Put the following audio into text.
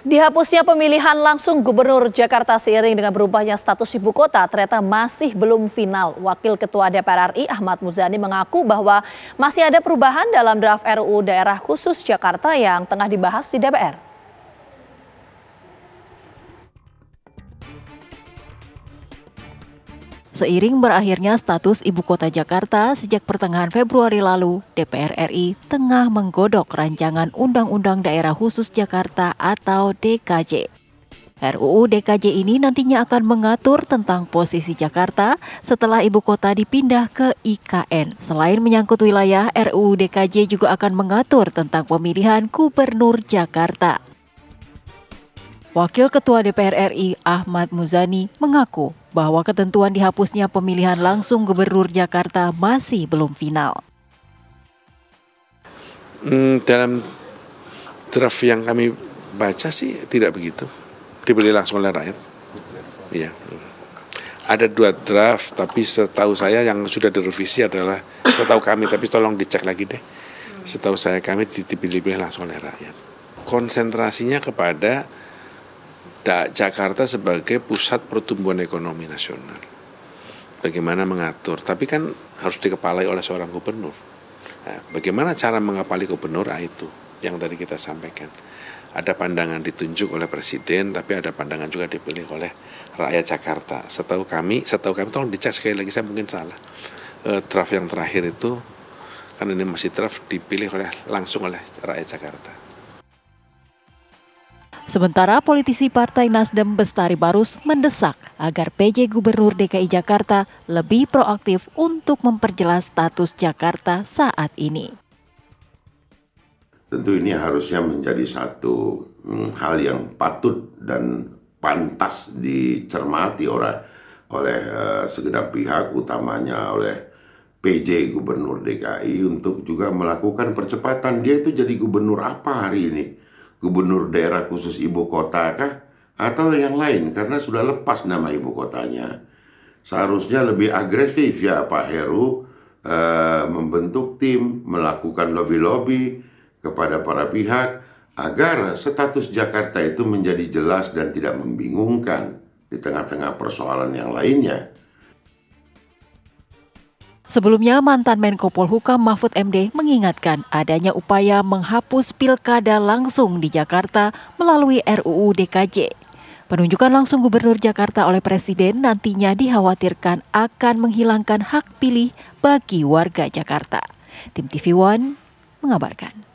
Dihapusnya pemilihan langsung gubernur Jakarta seiring dengan berubahnya status ibu kota ternyata masih belum final. Wakil Ketua DPR RI Ahmad Muzani mengaku bahwa masih ada perubahan dalam draft RUU Daerah Khusus Jakarta yang tengah dibahas di DPR. Seiring berakhirnya status ibu kota Jakarta sejak pertengahan Februari lalu, DPR RI tengah menggodok rancangan Undang-Undang Daerah Khusus Jakarta atau DKJ. RUU DKJ ini nantinya akan mengatur tentang posisi Jakarta setelah ibu kota dipindah ke IKN. Selain menyangkut wilayah, RUU DKJ juga akan mengatur tentang pemilihan Gubernur Jakarta. Wakil Ketua DPR RI Ahmad Muzani mengaku bahwa ketentuan dihapusnya pemilihan langsung Gubernur Jakarta masih belum final. Hmm, dalam draft yang kami baca sih tidak begitu. Dibeli langsung oleh rakyat. Iya. Ada dua draft, tapi setahu saya yang sudah direvisi adalah setahu kami, tapi tolong dicek lagi deh. Setahu saya kami dipilih-pilih langsung oleh rakyat. Konsentrasinya kepada da Jakarta sebagai pusat pertumbuhan ekonomi nasional. Bagaimana mengatur, tapi kan harus dikepalai oleh seorang gubernur. Nah, bagaimana cara mengapali gubernur? Ah, itu yang tadi kita sampaikan. Ada pandangan ditunjuk oleh presiden, tapi ada pandangan juga dipilih oleh rakyat Jakarta. Setahu kami, setahu kami tolong dicek sekali lagi saya mungkin salah. E, draft yang terakhir itu kan ini masih draft dipilih oleh langsung oleh rakyat Jakarta. Sementara politisi Partai Nasdem Bestari Barus mendesak agar PJ Gubernur DKI Jakarta lebih proaktif untuk memperjelas status Jakarta saat ini. Tentu ini harusnya menjadi satu hmm, hal yang patut dan pantas dicermati oleh oleh uh, segenap pihak utamanya oleh PJ Gubernur DKI untuk juga melakukan percepatan. Dia itu jadi gubernur apa hari ini? gubernur daerah khusus ibu kota kah? Atau yang lain karena sudah lepas nama ibu kotanya. Seharusnya lebih agresif ya Pak Heru eh, membentuk tim, melakukan lobby-lobby kepada para pihak agar status Jakarta itu menjadi jelas dan tidak membingungkan di tengah-tengah persoalan yang lainnya. Sebelumnya, mantan Menko Polhukam Mahfud MD mengingatkan adanya upaya menghapus pilkada langsung di Jakarta melalui RUU DKJ. Penunjukan langsung Gubernur Jakarta oleh Presiden nantinya dikhawatirkan akan menghilangkan hak pilih bagi warga Jakarta. Tim TV One mengabarkan.